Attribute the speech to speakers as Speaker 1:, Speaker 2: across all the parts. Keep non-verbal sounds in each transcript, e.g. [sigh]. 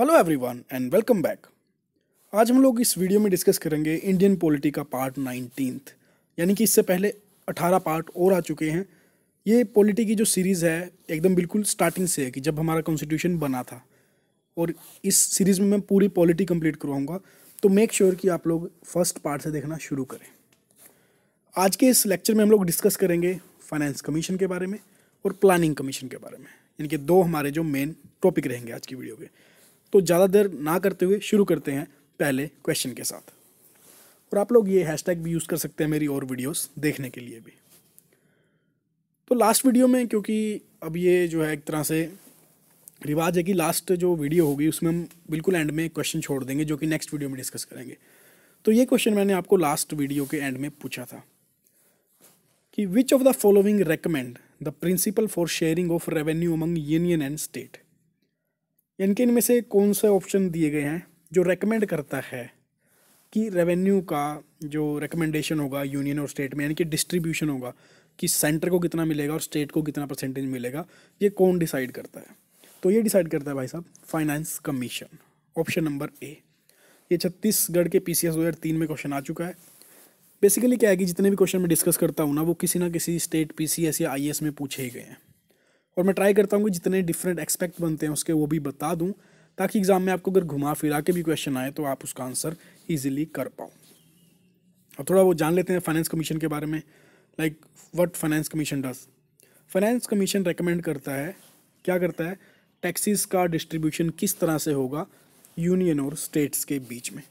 Speaker 1: hello everyone and welcome back आज हम लोग इस वीडियो में डिस्कस करेंगे इंडियन पॉलिटी का पार्ट नाइनटीन यानी कि इससे पहले अठारह पार्ट और आ चुके हैं ये पॉलिटी की जो सीरीज़ है एकदम बिल्कुल स्टार्टिंग से है कि जब हमारा कॉन्स्टिट्यूशन बना था और इस सीरीज़ में मैं पूरी पॉलिटी कंप्लीट करवाऊँगा तो मेक श्योर sure कि आप लोग फर्स्ट पार्ट से देखना शुरू करें आज के इस लेक्चर में हम लोग डिस्कस करेंगे फाइनेंस कमीशन के बारे में और प्लानिंग कमीशन के बारे में यानी कि दो हमारे जो मेन टॉपिक रहेंगे आज की वीडियो के तो ज़्यादा देर ना करते हुए शुरू करते हैं पहले क्वेश्चन के साथ और आप लोग ये हैशटैग भी यूज़ कर सकते हैं मेरी और वीडियोस देखने के लिए भी तो लास्ट वीडियो में क्योंकि अब ये जो है एक तरह से रिवाज है कि लास्ट जो वीडियो होगी उसमें हम बिल्कुल एंड में क्वेश्चन छोड़ देंगे जो कि नेक्स्ट वीडियो में डिस्कस करेंगे तो ये क्वेश्चन मैंने आपको लास्ट वीडियो के एंड में पूछा था कि which of the following recommend the principle for sharing of revenue among union and state यानी कि इनमें से कौन से ऑप्शन दिए गए हैं जो रेकमेंड करता है कि रेवेन्यू का जो रिकमेंडेशन होगा यूनियन और स्टेट में यानी कि डिस्ट्रीब्यूशन होगा कि सेंटर को कितना मिलेगा और स्टेट को कितना परसेंटेज मिलेगा ये कौन डिसाइड करता है तो ये डिसाइड करता है भाई साहब finance commission option number A ये छत्तीसगढ़ के पी सी एस दो हज़ार तीन में क्वेश्चन आ चुका है बेसिकली क्या है कि जितने भी क्वेश्चन मैं डिस्कस करता हूँ ना वो किसी ना किसी स्टेट पी सी एस या आई एस में पूछे गए हैं और मैं ट्राई करता हूँ कि जितने डिफरेंट एक्सपेक्ट बनते हैं उसके वो भी बता दूँ ताकि एग्ज़ाम में आपको अगर घुमा फिरा के भी क्वेश्चन आए तो आप उसका आंसर ईजिली कर पाओ और थोड़ा वो जान लेते हैं फाइनेंस कमीशन के बारे में like what finance commission does finance commission recommend करता है क्या करता है टैक्सीज का डिस्ट्रीब्यूशन किस तरह से होगा यूनियन और स्टेट्स के बीच में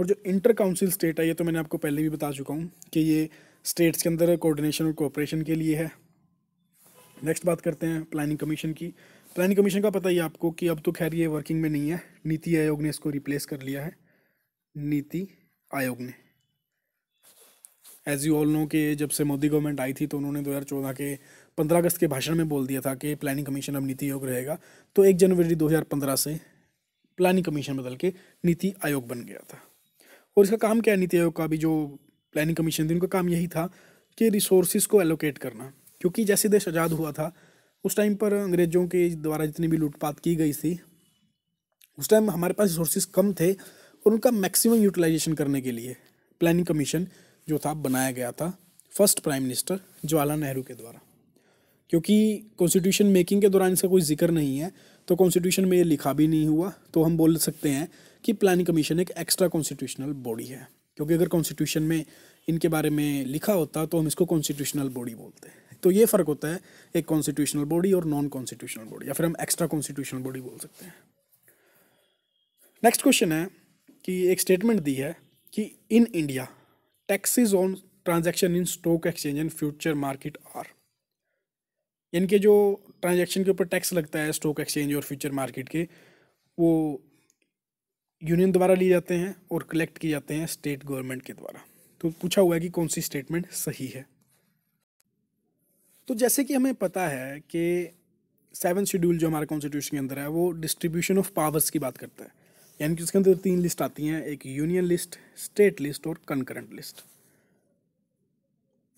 Speaker 1: और जो इंटर काउंसिल स्टेट है ये तो मैंने आपको पहले भी बता चुका हूँ कि ये स्टेट्स के अंदर कोऑर्डिनेशन और कोऑपरेशन के लिए है नेक्स्ट बात करते हैं प्लानिंग कमीशन की प्लानिंग कमीशन का पता ही आपको कि अब तो खैर ये वर्किंग में नहीं है नीति आयोग ने इसको रिप्लेस कर लिया है नीति आयोग ने एज यू ऑल नो कि जब से मोदी गवर्नमेंट आई थी तो उन्होंने 2014 के 15 अगस्त के भाषण में बोल दिया था कि प्लानिंग कमीशन अब नीति आयोग रहेगा तो एक जनवरी 2015 से प्लानिंग कमीशन बदल के नीति आयोग बन गया था और इसका काम क्या है नीति आयोग का भी जो प्लानिंग कमीशन थी उनका काम यही था कि रिसोर्सिस को एलोकेट करना क्योंकि जैसे देश आज़ाद हुआ था उस टाइम पर अंग्रेज़ों के द्वारा जितनी भी लूटपाट की गई थी उस टाइम हमारे पास रिसोर्सेज कम थे और उनका मैक्सिमम यूटिलाइजेशन करने के लिए प्लानिंग कमीशन जो था बनाया गया था first prime minister Jawaharlal Nehru के द्वारा क्योंकि कॉन्स्टिट्यूशन मेकिंग के दौरान इसका कोई जिक्र नहीं है तो कॉन्स्टिट्यूशन में ये लिखा भी नहीं हुआ तो हम बोल सकते हैं कि प्लानिंग कमीशन एक एक्स्ट्रा कॉन्स्टिट्यूशनल बॉडी है क्योंकि अगर कॉन्स्टिट्यूशन में इनके बारे में लिखा होता तो हम इसको कॉन्स्टिट्यूशनल बॉडी बोलते हैं तो ये फ़र्क होता है एक कॉन्स्टिट्यूशनल बॉडी और नॉन कॉन्स्टिट्यूशनल बॉडी या फिर हम एक्स्ट्रा कॉन्स्टिट्यूशनल बॉडी बोल सकते हैं नेक्स्ट क्वेश्चन है कि एक स्टेटमेंट दी है कि in India taxes on transaction in stock exchange and future market are इनके जो ट्रांजैक्शन के ऊपर टैक्स लगता है स्टॉक एक्सचेंज और फ्यूचर मार्केट के वो यूनियन द्वारा लिए जाते हैं और कलेक्ट किए जाते हैं स्टेट गवर्नमेंट के द्वारा तो पूछा हुआ है कि कौन सी स्टेटमेंट सही है तो जैसे कि हमें पता है कि सेवन शेड्यूल जो हमारे कॉन्स्टिट्यूशन के अंदर है वो डिस्ट्रीब्यूशन ऑफ पावर्स की बात करता है यानी कि उसके अंदर तीन लिस्ट आती हैं एक यूनियन लिस्ट स्टेट लिस्ट और कंकरेंट लिस्ट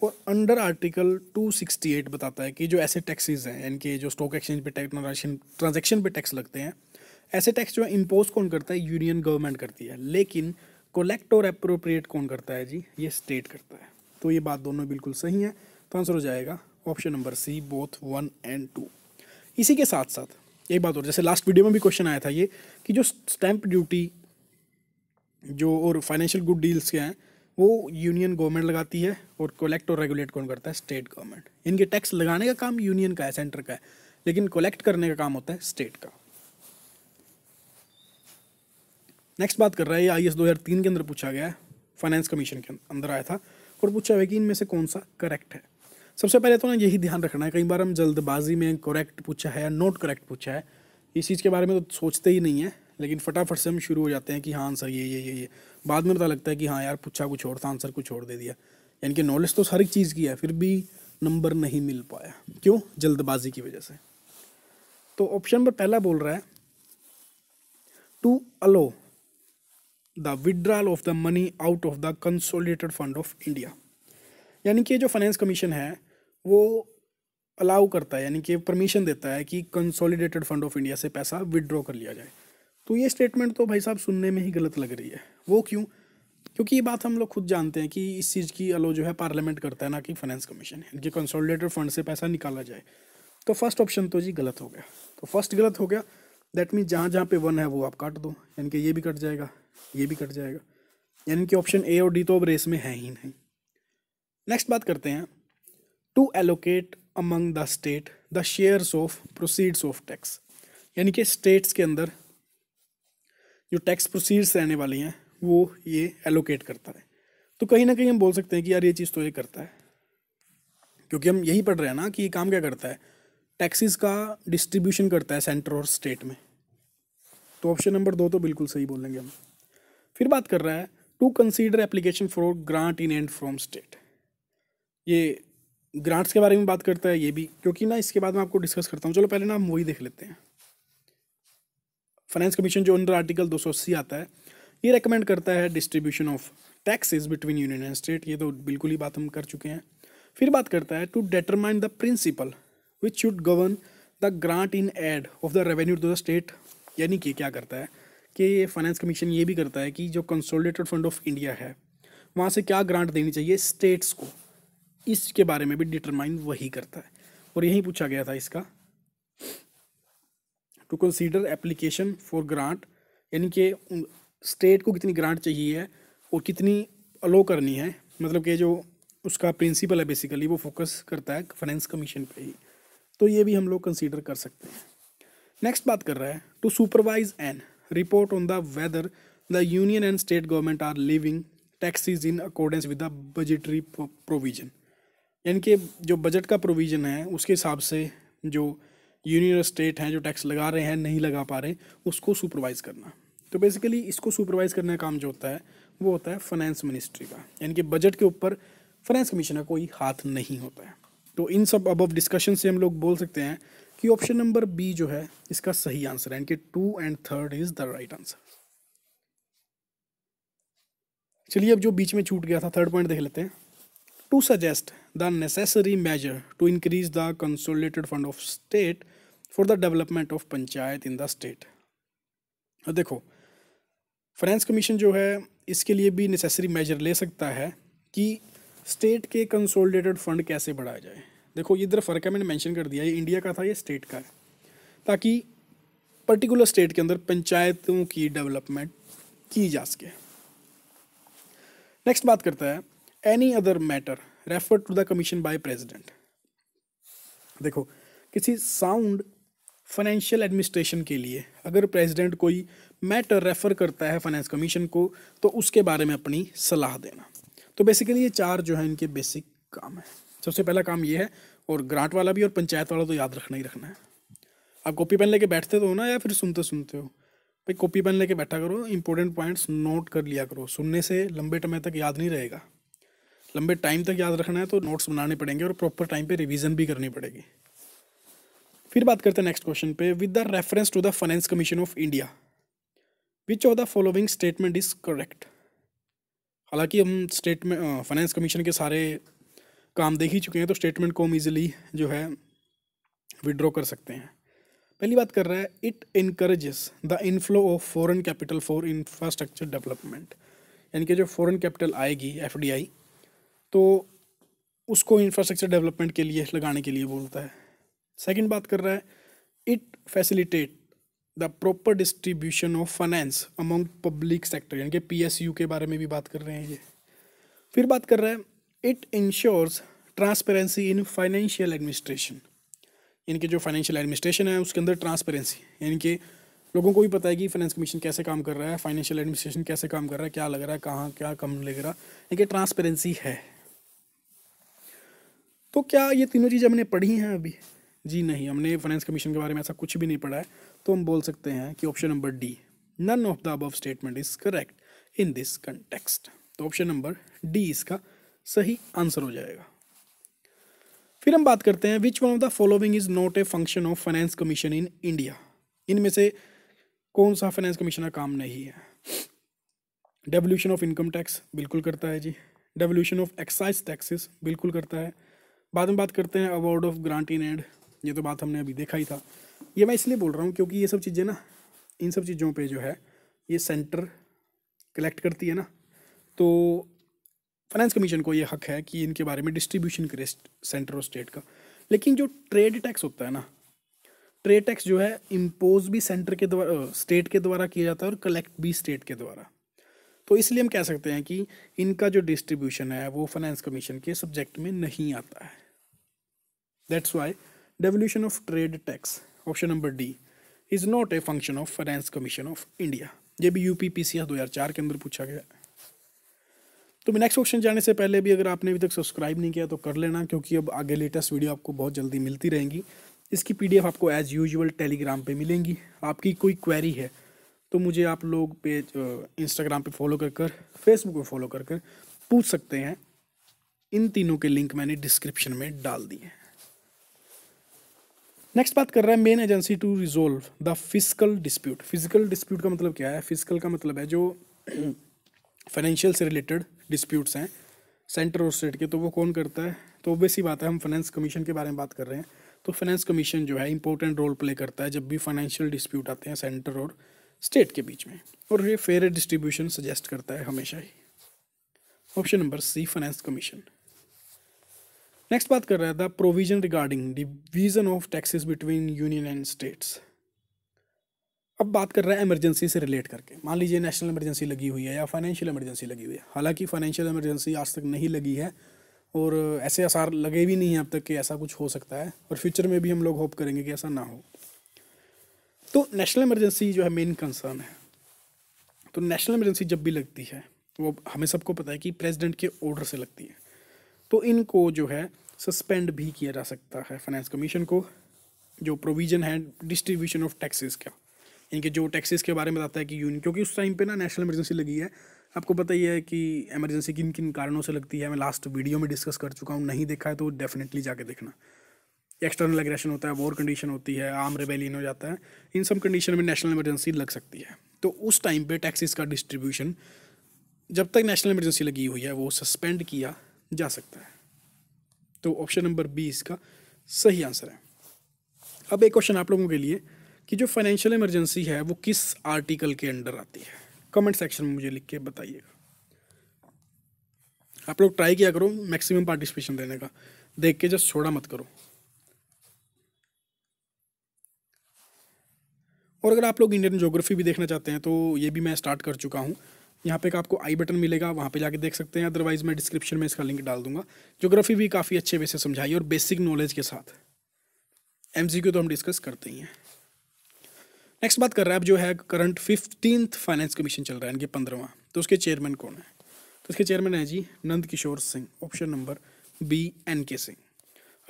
Speaker 1: और अंडर आर्टिकल 268 बताता है कि जो ऐसे टैक्सेस हैं यानी कि जो स्टॉक एक्सचेंज पे टैक्स ट्रांजेक्शन पे टैक्स लगते हैं ऐसे टैक्स जो है इम्पोज कौन करता है यूनियन गवर्नमेंट करती है लेकिन कलेक्ट और अप्रोप्रिएट कौन करता है जी ये स्टेट करता है तो ये बात दोनों बिल्कुल सही है तो आंसर हो जाएगा option number C both one and two इसी के साथ साथ एक बात और जैसे लास्ट वीडियो में भी क्वेश्चन आया था ये कि जो स्टैंप ड्यूटी जो और फाइनेंशियल गुड डील्स के हैं वो यूनियन गवर्नमेंट लगाती है और कलेक्ट और रेगुलेट कौन करता है स्टेट गवर्नमेंट इनके टैक्स लगाने का काम यूनियन का है सेंटर का है लेकिन कलेक्ट करने का काम होता है स्टेट का नेक्स्ट बात कर रहा है ये आई एस दो के अंदर पूछा गया है फाइनेंस कमीशन के अंदर आया था और पूछा हुआ कि इनमें से कौन सा करेक्ट है सबसे पहले तो ना यही ध्यान रखना है कई बार हम जल्दबाजी में करेक्ट पूछा है या नोट करेक्ट पूछा है इस चीज़ के बारे में तो सोचते ही नहीं है लेकिन फटाफट से हम शुरू हो जाते हैं कि हाँ आंसर ये ये ये ये बाद में पता लगता है कि हाँ यार पूछा कुछ और था आंसर कुछ और दे दिया यानी कि नॉलेज तो हर एक चीज़ की है फिर भी नंबर नहीं मिल पाया क्यों जल्दबाजी की वजह से तो ऑप्शन पर पहला बोल रहा है to allow the withdrawal of the money out of the consolidated fund of India यानी कि जो फाइनेंस कमीशन है वो अलाउ करता है यानी कि परमिशन देता है कि कंसोलिडेटेड फंड ऑफ इंडिया से पैसा विदड्रॉ कर लिया जाए तो ये स्टेटमेंट तो भाई साहब सुनने में ही गलत लग रही है वो क्यों क्योंकि ये बात हम लोग खुद जानते हैं कि इस चीज़ की अलो जो है पार्लियामेंट करता है ना कि फाइनेंस कमीशन है कि कंसोलिडेटेड फंड से पैसा निकाला जाए तो फर्स्ट ऑप्शन तो जी गलत हो गया तो फर्स्ट गलत हो गया दैट मीन जहाँ जहाँ पे वन है वो आप काट दो यानी कि ये भी कट जाएगा ये भी कट जाएगा यानी कि ऑप्शन ए और डी तो अब रेस में है ही नहीं नेक्स्ट बात करते हैं to allocate among the state the shares of proceeds of tax यानी कि स्टेट्स के अंदर जो टैक्स प्रोसीड्स रहने वाली हैं वो ये एलोकेट करता है तो कहीं ना कहीं हम बोल सकते हैं कि यार ये चीज़ तो ये करता है क्योंकि हम यही पढ़ रहे हैं ना कि ये काम क्या करता है टैक्सेस का डिस्ट्रीब्यूशन करता है सेंटर और स्टेट में तो ऑप्शन नंबर दो तो बिल्कुल सही बोलेंगे हम फिर बात कर रहा है to consider application for grant in and from state ये ग्रांट्स के बारे में बात करता है ये भी क्योंकि ना इसके बाद मैं आपको डिस्कस करता हूँ चलो पहले ना हम वही देख लेते हैं फाइनेंस कमीशन जो अंडर आर्टिकल दो आता है ये रेकमेंड करता है distribution of taxes between union and state ये तो बिल्कुल ही बात हम कर चुके हैं फिर बात करता है to determine the principle which should govern the grant in aid of the revenue to the state यानी कि क्या करता है कि ये फाइनेंस कमीशन ये भी करता है कि जो कंसोलिडेटेड फंड ऑफ इंडिया है वहाँ से क्या ग्रांट देनी चाहिए स्टेट्स को इसके बारे में भी डिटरमाइन वही करता है और यही पूछा गया था इसका to consider application for grant यानी कि स्टेट को कितनी ग्रांट चाहिए है और कितनी अलो करनी है मतलब कि जो उसका प्रिंसिपल है बेसिकली वो फोकस करता है फाइनेंस कमीशन पे ही तो ये भी हम लोग कंसीडर कर सकते हैं नेक्स्ट बात कर रहा है to supervise and report on the whether the union and state government are levying taxes in accordance with the budgetary provision यानी कि जो बजट का प्रोविज़न है उसके हिसाब से जो यूनियन स्टेट हैं जो टैक्स लगा रहे हैं नहीं लगा पा रहे उसको सुपरवाइज करना तो बेसिकली इसको सुपरवाइज करने का काम जो होता है वो होता है फाइनेंस मिनिस्ट्री का यानी कि बजट के ऊपर फाइनेंस कमीशन का कोई हाथ नहीं होता है तो इन सब अब डिस्कशन से हम लोग बोल सकते हैं कि ऑप्शन नंबर बी जो है इसका सही आंसर है यानी कि two and third is the right answer चलिए अब जो बीच में छूट गया था थर्ड पॉइंट देख लेते हैं to suggest the necessary measure to increase the consolidated fund of state for the development of panchayat in the state देखो फाइनेंस कमीशन जो है इसके लिए भी नेसेसरी मेजर ले सकता है कि स्टेट के कंसोलिडेटेड फंड कैसे बढ़ाया जाए देखो इधर फ़र्क है मैंने मेंशन कर दिया ये इंडिया का था ये स्टेट का है ताकि पर्टिकुलर स्टेट के अंदर पंचायतों की डेवलपमेंट की जा सके नेक्स्ट बात करता है any other matter refer to the commission by president देखो किसी साउंड फाइनेंशियल एडमिनिस्ट्रेशन के लिए अगर प्रेसिडेंट कोई मैटर रेफर करता है फाइनेंस कमीशन को तो उसके बारे में अपनी सलाह देना तो बेसिकली ये चार जो है इनके बेसिक काम है सबसे पहला काम ये है और ग्रांट वाला भी और पंचायत वाला तो याद रखना ही रखना है आप कॉपी पेन लेके बैठते तो हो ना या फिर सुनते सुनते हो भाई कॉपी पेन लेके बैठा करो इंपॉर्टेंट पॉइंट्स नोट कर लिया करो सुनने से लंबे समय तक याद नहीं रहेगा लंबे टाइम तक याद रखना है तो नोट्स बनाने पड़ेंगे और प्रॉपर टाइम पे रिवीजन भी करनी पड़ेगी फिर बात करते हैं नेक्स्ट क्वेश्चन पे with the reference to the finance commission of India which of the following statement is correct हालांकि हम स्टेटमेंट फाइनेंस कमीशन के सारे काम देख ही चुके हैं तो स्टेटमेंट को हम इजिली जो है विड्रॉ कर सकते हैं पहली बात कर रहा है it encourages the inflow of foreign capital for infrastructure development यानी कि जो फॉरेन कैपिटल आएगी एफडीआई तो उसको इंफ्रास्ट्रक्चर डेवलपमेंट के लिए लगाने के लिए बोलता है सेकंड बात कर रहा है it facilitate the proper distribution of finance among public sector यानी कि पीएसयू के बारे में भी बात कर रहे हैं ये फिर बात कर रहा है it ensures transparency in financial administration यानी कि जो फाइनेंशियल एडमिनिस्ट्रेशन है उसके अंदर ट्रांसपेरेंसी यानी कि लोगों को भी पता है कि फाइनेंस कमीशन कैसे काम कर रहा है फाइनेंशियल एडमिनिस्ट्रेशन कैसे काम कर रहा है क्या लग रहा है कहाँ क्या कम लग रहा है यानी कि ट्रांसपेरेंसी है तो क्या ये तीनों चीज़ें हमने पढ़ी हैं अभी जी नहीं हमने फाइनेंस कमीशन के बारे में ऐसा कुछ भी नहीं पढ़ा है तो हम बोल सकते हैं कि option number D none of the above statement is correct in this context तो ऑप्शन नंबर डी इसका सही आंसर हो जाएगा फिर हम बात करते हैं which one of the following is not a function of finance commission in India इनमें से कौन सा फाइनेंस कमीशन का काम नहीं है डेवल्यूशन ऑफ इनकम टैक्स बिल्कुल करता है जी डेवल्यूशन ऑफ एक्साइज टैक्सेस बिल्कुल करता है बाद में बात करते हैं award of grant in aid ये तो बात हमने अभी देखा ही था ये मैं इसलिए बोल रहा हूँ क्योंकि ये सब चीज़ें ना इन सब चीज़ों पे जो है ये सेंटर कलेक्ट करती है ना तो फाइनेंस कमीशन को ये हक है कि इनके बारे में डिस्ट्रीब्यूशन करे सेंटर और स्टेट का लेकिन जो ट्रेड टैक्स होता है ना ट्रेड टैक्स जो है इम्पोज भी सेंटर के द्वारा स्टेट के द्वारा किया जाता है और कलेक्ट भी स्टेट के द्वारा तो इसलिए हम कह सकते हैं कि इनका जो डिस्ट्रीब्यूशन है वो फाइनेंस कमीशन के सब्जेक्ट में नहीं आता है That's why devolution of trade tax, option number D, is not a function of finance commission of India ये भी यू पी पी सी दो हज़ार चार के अंदर पूछा गया तो मैं नेक्स्ट क्वेश्चन जाने से पहले भी अगर आपने अभी तक सब्सक्राइब नहीं किया तो कर लेना क्योंकि अब आगे लेटेस्ट वीडियो आपको बहुत जल्दी मिलती रहेंगी इसकी पी आपको एज़ यूजल टेलीग्राम पर मिलेंगी आपकी कोई क्वेरी है तो मुझे आप लोग पेज इंस्टाग्राम पे फॉलो कर कर फेसबुक पर फॉलो कर कर पूछ सकते हैं इन तीनों के लिंक मैंने डिस्क्रिप्शन में डाल दिए हैं नेक्स्ट बात कर रहा है main agency to resolve the physical dispute physical dispute का मतलब क्या है फिजिकल का मतलब है जो फाइनेंशियल [clears throat] से रिलेटेड डिस्प्यूट्स हैं सेंटर और स्टेट के तो वो कौन करता है तो ऑब्वियस बात है हम फाइनेंस कमीशन के बारे में बात कर रहे हैं तो फाइनेंस कमीशन जो है इंपॉर्टेंट रोल प्ले करता है जब भी फाइनेंशियल डिस्प्यूट आते हैं सेंटर और स्टेट के बीच में और ये फेयर डिस्ट्रीब्यूशन सजेस्ट करता है हमेशा ही option number C finance commission next बात कर रहा था provision regarding division of taxes between union and states अब बात कर रहा है इमरजेंसी से रिलेट करके मान लीजिए नेशनल इमरजेंसी लगी हुई है या फाइनेंशियल इमरजेंसी लगी हुई है हालांकि फाइनेंशियल इमरजेंसी आज तक नहीं लगी है और ऐसे आसार लगे भी नहीं हैं अब तक कि ऐसा कुछ हो सकता है और फ्यूचर में भी हम लोग होप करेंगे कि ऐसा ना हो तो नेशनल इमरजेंसी जो है मेन कंसर्न है तो नेशनल इमरजेंसी जब भी लगती है वो हमें सबको पता है कि प्रेसिडेंट के ऑर्डर से लगती है तो इनको जो है सस्पेंड भी किया जा सकता है फाइनेंस कमीशन को जो प्रोविज़न है डिस्ट्रीब्यूशन ऑफ टैक्सेस का इनके जो टैक्सेस के बारे में बताता है कि यूनियन क्योंकि उस टाइम पे ना नेशनल इमरजेंसी लगी है आपको पता ही है कि एमरजेंसी किन किन कारणों से लगती है मैं लास्ट वीडियो में डिस्कस कर चुका हूँ नहीं देखा है तो डेफिनेटली जाके देखना एक्सटर्नल एग्रेशन होता है वॉर कंडीशन होती है आम रेबेलियन हो जाता है इन सब कंडीशन में नेशनल इमरजेंसी लग सकती है तो उस टाइम पर टैक्सेस का डिस्ट्रीब्यूशन जब तक नेशनल इमरजेंसी लगी हुई है वो सस्पेंड किया जा सकता है तो ऑप्शन नंबर बी इसका सही आंसर है अब एक क्वेश्चन आप लोगों के लिए कि जो फाइनेंशियल इमरजेंसी है वो किस आर्टिकल के अंडर आती है कमेंट सेक्शन में मुझे लिख के बताइएगा आप लोग ट्राई किया करो मैक्सिमम पार्टिसिपेशन देने का देख के जस्ट छोड़ा मत करो और अगर आप लोग इंडियन ज्योग्राफी भी देखना चाहते हैं तो ये भी मैं स्टार्ट कर चुका हूँ यहाँ पे आपको आई बटन मिलेगा वहाँ पे जाके देख सकते हैं अदरवाइज़ मैं डिस्क्रिप्शन में इसका लिंक डाल दूंगा जोग्राफी भी काफ़ी अच्छे वे से समझाई और बेसिक नॉलेज के साथ एम तो हम डिस्कस करते ही हैं नेक्स्ट बात कर रहा है अब जो है करंट फिफ्टीन फाइनेंस कमीशन चल रहा है इनके पंद्रहवा तो उसके चेयरमैन कौन है तो उसके चेयरमैन है जी Nand Kishore Singh option number B N K Singh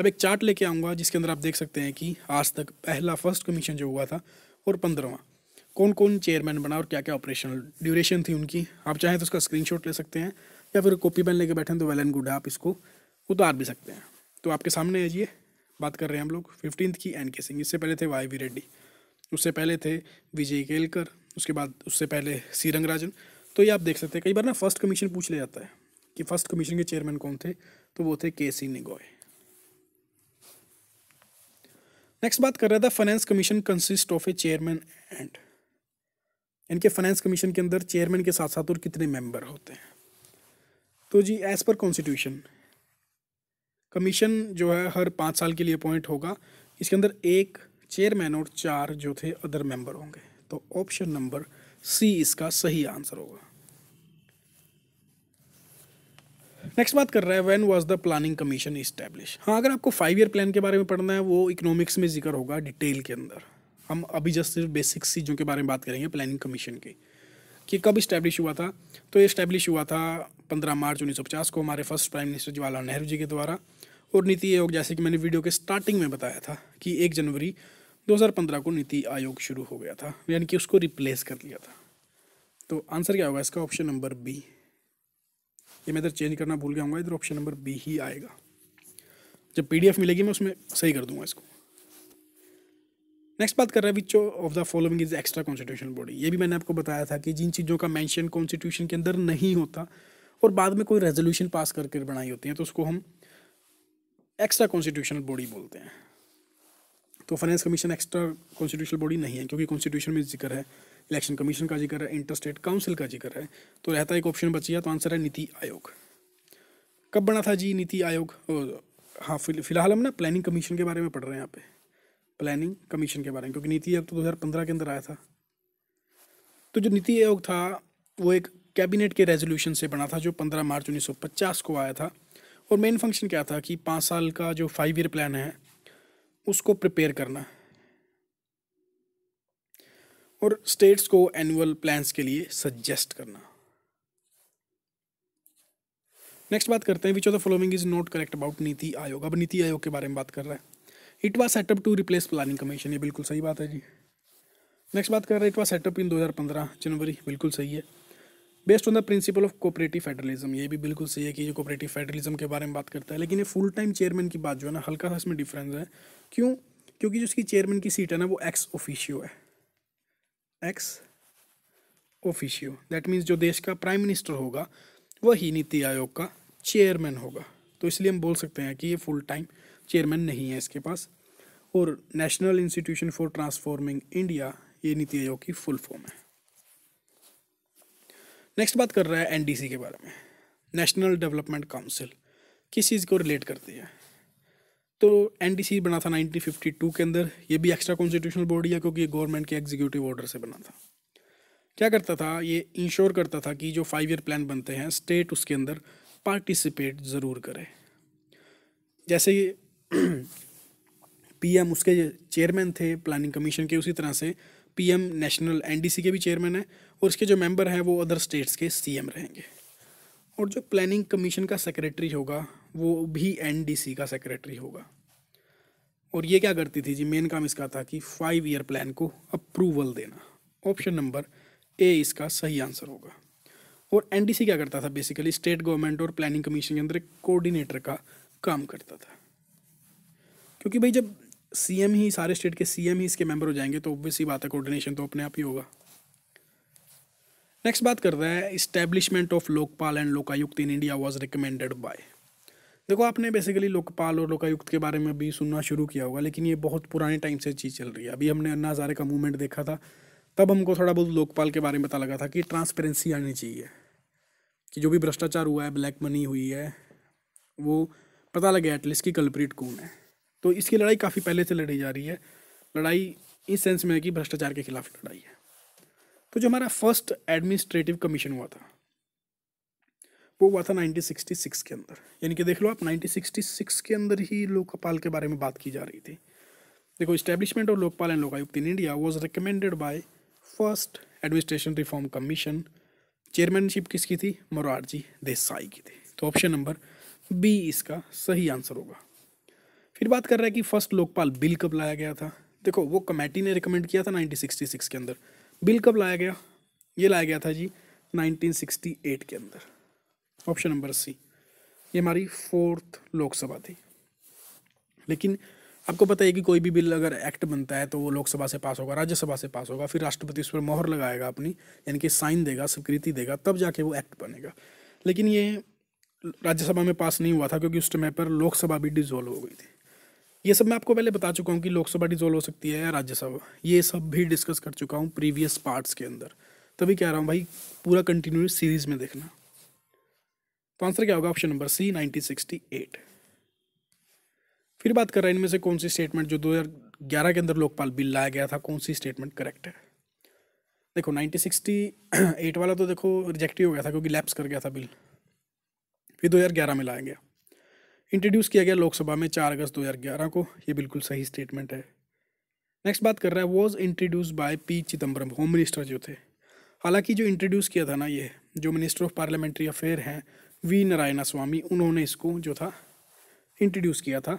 Speaker 1: अब एक चार्ट लेके आऊँगा जिसके अंदर आप देख सकते हैं कि आज तक पहला फर्स्ट कमीशन जो हुआ था और पंद्रहवा कौन कौन चेयरमैन बना और क्या क्या ऑपरेशनल ड्यूरेशन थी उनकी आप चाहें तो उसका स्क्रीन ले सकते हैं या फिर कॉपी पेन लेके बैठे हैं तो वेल एंड गुड है आप इसको उतार भी सकते हैं तो आपके सामने है ये बात कर रहे हैं हम लोग फिफ्टींथ की एन के सिंह इससे पहले थे वाई वी रेड्डी उससे पहले थे विजय केलकर उसके बाद उससे पहले सी रंगराजन तो ये आप देख सकते हैं कई बार ना फर्स्ट कमीशन पूछ लिया जाता है कि फर्स्ट कमीशन के चेयरमैन कौन थे तो वो थे के सी निगोय नेक्स्ट बात कर रहा था finance commission consist of a chairman and इनके फाइनेंस कमीशन के अंदर चेयरमैन के साथ साथ और कितने मेंबर होते हैं तो जी एज़ पर कॉन्स्टिट्यूशन कमीशन जो है हर पाँच साल के लिए अपॉइंट होगा इसके अंदर एक चेयरमैन और चार जो थे अदर मेंबर होंगे तो ऑप्शन नंबर सी इसका सही आंसर होगा नेक्स्ट बात कर रहा है when was the planning commission establish हाँ अगर आपको फाइव ईयर प्लान के बारे में पढ़ना है वो इकोनॉमिक्स में जिक्र होगा डिटेल के अंदर हम अभी जस्ट सिर्फ बेसिक चीज़ों के बारे में बात करेंगे प्लानिंग कमीशन के कि कब इस्टेब्लिश हुआ था तो ये इस्टेब्लिश हुआ था पंद्रह मार्च उन्नीस सौ पचास को हमारे first prime minister Jawaharlal Nehru ji के द्वारा और नीति आयोग जैसे कि मैंने वीडियो के स्टार्टिंग में बताया था कि एक जनवरी 2015 को नीति आयोग शुरू हो गया था यानी कि उसको रिप्लेस कर लिया था तो आंसर क्या होगा इसका ऑप्शन नंबर बी ये मैं इधर चेंज करना भूल गया हूँ इधर ऑप्शन नंबर बी ही आएगा जब पीडीएफ मिलेगी मैं उसमें सही कर दूंगा इसको नेक्स्ट बात कर रहे हैं which of the following is extra constitution body ये भी मैंने आपको बताया था कि जिन चीज़ों का मेंशन कॉन्स्टिट्यूशन के अंदर नहीं होता और बाद में कोई रेजोल्यूशन पास करके बनाई होती है तो उसको हम एक्स्ट्रा कॉन्स्टिट्यूशनल बॉडी बोलते हैं तो finance commission extra constitutional body नहीं है क्योंकि कॉन्स्टिट्यूशन में जिक्र है इलेक्शन कमीशन का जिक्र है इंटर स्टेट काउंसिल का जिक्र है तो रहता एक ऑप्शन बच गया तो आंसर है नीति आयोग कब बना था जी नीति आयोग हाँ फिलहाल हम ना प्लानिंग कमीशन के बारे में पढ़ रहे हैं यहाँ पे प्लानिंग कमीशन के बारे में क्योंकि नीति आयोग तो 2015 के अंदर आया था तो जो नीति आयोग था वो एक कैबिनेट के रेजोल्यूशन से बना था जो 15 मार्च 1950 को आया था और मेन फंक्शन क्या था कि पाँच साल का जो फाइव ईयर प्लान है उसको प्रिपेयर करना और स्टेट्स को एनुअल प्लान्स के लिए सजेस्ट करना नेक्स्ट बात करते हैं which of the following is not correct about Niti Aayog अब नीति आयोग के बारे में बात कर रहा है it was set up to replace planning commission ये बिल्कुल सही बात है जी नेक्स्ट बात कर रहे हैं it was set up in 2015 January बिल्कुल सही है based on the principle of cooperative federalism ये भी बिल्कुल सही है कि ये कोऑपरेटिव फेडरलिज्म के बारे में बात करता है लेकिन ये फुल टाइम चेयरमैन की बात जो है ना हल्का सा इसमें डिफरेंस है क्यों क्योंकि जो उसकी चेयरमैन की सीट है ना वो एक्स ऑफिशियो है एक्स ऑफिशियो दैट मीन्स जो देश का प्राइम मिनिस्टर होगा वही नीति आयोग का चेयरमैन होगा तो इसलिए हम बोल सकते हैं कि ये फुल टाइम चेयरमैन नहीं है इसके पास और national institution for transforming India ये नीति आयोग की फुल फॉर्म है नेक्स्ट बात कर रहा है एनडीसी के बारे में नेशनल डेवलपमेंट काउंसिल किस चीज़ को रिलेट करती है तो एनडीसी बना था 1952 के अंदर ये भी एक्स्ट्रा कॉन्स्टिट्यूशनल बॉडी है क्योंकि ये गवर्नमेंट के एग्जीक्यूटिव ऑर्डर से बना था क्या करता था ये इंश्योर करता था कि जो फाइव ईयर प्लान बनते हैं स्टेट उसके अंदर पार्टिसिपेट ज़रूर करे जैसे पीएम [clears throat] उसके चेयरमैन थे प्लानिंग कमीशन के उसी तरह से पीएम नेशनल एनडीसी के भी चेयरमैन हैं और इसके जो मेंबर हैं वो अदर स्टेट्स के सीएम रहेंगे और जो प्लानिंग कमीशन का सेक्रेटरी होगा वो भी एनडीसी का सेक्रेटरी होगा और ये क्या करती थी जी मेन काम इसका था कि फाइव ईयर प्लान को अप्रूवल देना ऑप्शन नंबर ए इसका सही आंसर होगा और एनडीसी क्या करता था बेसिकली स्टेट गवर्नमेंट और प्लानिंग कमीशन के अंदर एक कोऑर्डिनेटर का काम करता था क्योंकि भाई जब सीएम ही सारे स्टेट के सीएम ही इसके मेंबर हो जाएंगे तो ऑब्वियस ही बात है कोऑर्डिनेशन तो अपने आप ही होगा नेक्स्ट बात कर रहा है establishment of Lokpal and Lokayukta in India was recommended by देखो आपने बेसिकली लोकपाल और लोकायुक्त के बारे में अभी सुनना शुरू किया होगा लेकिन ये बहुत पुराने टाइम से चीज़ चल रही है अभी हमने अन्ना हज़ारे का मूवमेंट देखा था तब हमको थोड़ा बहुत लोकपाल के बारे में पता लगा था कि ट्रांसपेरेंसी आनी चाहिए कि जो भी भ्रष्टाचार हुआ है ब्लैक मनी हुई है वो पता लगे एटलीस्ट कि कल्प्रीट कौन है तो इसकी लड़ाई काफ़ी पहले से लड़ी जा रही है लड़ाई इस सेंस में है कि भ्रष्टाचार के खिलाफ लड़ाई है तो जो हमारा फर्स्ट एडमिनिस्ट्रेटिव कमीशन हुआ था वो हुआ था 1966 के अंदर यानी कि देख लो आप 1966 के अंदर ही लोकपाल के बारे में बात की जा रही थी देखो establishment of Lokpal and Lokayukta in India was recommended by first administration reform commission chairmanship किसकी थी मोरारजी देसाई की थी तो ऑप्शन नंबर बी इसका सही आंसर होगा फिर बात कर रहा है कि फर्स्ट लोकपाल बिल कब लाया गया था देखो वो कमेटी ने रिकमेंड किया था 1966 के अंदर बिल कब लाया गया ये लाया गया था जी 1968 के अंदर ऑप्शन नंबर सी ये हमारी फोर्थ लोकसभा थी लेकिन आपको पता है कि कोई भी बिल अगर एक्ट बनता है तो वो लोकसभा से पास होगा राज्यसभा से पास होगा फिर राष्ट्रपति उस पर मोहर लगाएगा अपनी यानी कि साइन देगा स्वीकृति देगा तब जाके वो एक्ट बनेगा लेकिन ये राज्यसभा में पास नहीं हुआ था क्योंकि उस समय पर लोकसभा भी डिजोल्व हो गई थी ये सब मैं आपको पहले बता चुका हूँ कि लोकसभा डिजोल्व हो सकती है या राज्यसभा ये सब भी डिस्कस कर चुका हूँ प्रीवियस पार्ट्स के अंदर तभी कह रहा हूँ भाई पूरा कंटिन्यूस सीरीज में देखना तो आंसर क्या होगा ऑप्शन नंबर सी नाइनटीन फिर बात कर रहा है इनमें से कौन सी स्टेटमेंट जो 2011 के अंदर लोकपाल बिल लाया गया था कौन सी स्टेटमेंट करेक्ट है देखो 1968 वाला तो देखो रिजेक्ट ही हो गया था क्योंकि लैप्स कर गया था बिल फिर 2011 में लाया गया इंट्रोड्यूस किया गया लोकसभा में चार अगस्त ग्यारह को ये बिल्कुल सही स्टेटमेंट है नेक्स्ट बात कर रहा है was introduce by P Chidambaram home minister जो थे हालांकि जो इंट्रोड्यूस किया था ना ये जो मिनिस्टर ऑफ पार्लियामेंट्री अफेयर हैं वी नारायणा स्वामी उन्होंने इसको जो था इंट्रोड्यूस किया था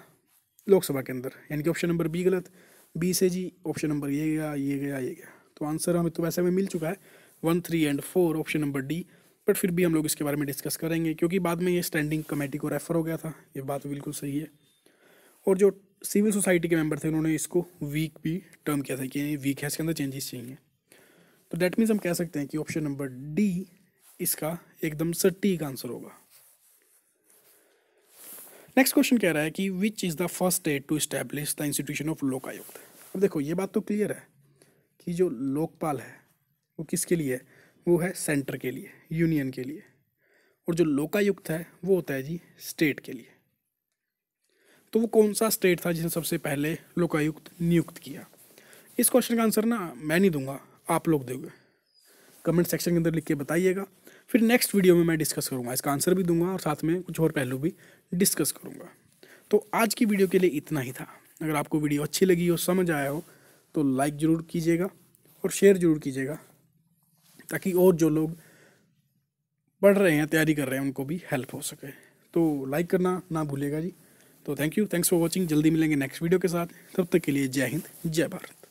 Speaker 1: लोकसभा के अंदर यानी कि ऑप्शन नंबर बी गलत बी से जी ऑप्शन नंबर ये गया ये गया ये गया तो आंसर हमें तो वैसे हमें मिल चुका है one three and four option number D but फिर भी हम लोग इसके बारे में डिस्कस करेंगे क्योंकि बाद में ये स्टैंडिंग कमेटी को रेफ़र हो गया था ये बात बिल्कुल सही है और जो सिविल सोसाइटी के मेंबर थे उन्होंने इसको वीक भी टर्म किया था कि वीक है इसके अंदर चेंजेस चाहिए तो डैट मीन्स हम कह सकते हैं कि ऑप्शन नंबर डी इसका एकदम सटीक आंसर होगा नेक्स्ट क्वेश्चन कह रहा है कि which is the first state to establish the institution of Lokayukta अब देखो ये बात तो क्लियर है कि जो लोकपाल है वो किसके लिए है वो है सेंटर के लिए यूनियन के लिए और जो लोकायुक्त है वो होता है जी स्टेट के लिए तो वो कौन सा स्टेट था जिसने सबसे पहले लोकायुक्त नियुक्त किया इस क्वेश्चन का आंसर ना मैं नहीं दूंगा आप लोग दोगे कमेंट सेक्शन के अंदर लिख के बताइएगा फिर नेक्स्ट वीडियो में मैं डिस्कस करूँगा इसका आंसर भी दूंगा और साथ में कुछ और पहलू भी डिस्कस करूँगा तो आज की वीडियो के लिए इतना ही था अगर आपको वीडियो अच्छी लगी हो समझ आया हो तो लाइक ज़रूर कीजिएगा और शेयर ज़रूर कीजिएगा ताकि और जो लोग पढ़ रहे हैं तैयारी कर रहे हैं उनको भी हेल्प हो सके तो लाइक करना ना भूलेगा जी तो thank you thanks for watching जल्दी मिलेंगे नेक्स्ट वीडियो के साथ तब तक के लिए जय हिंद जय भारत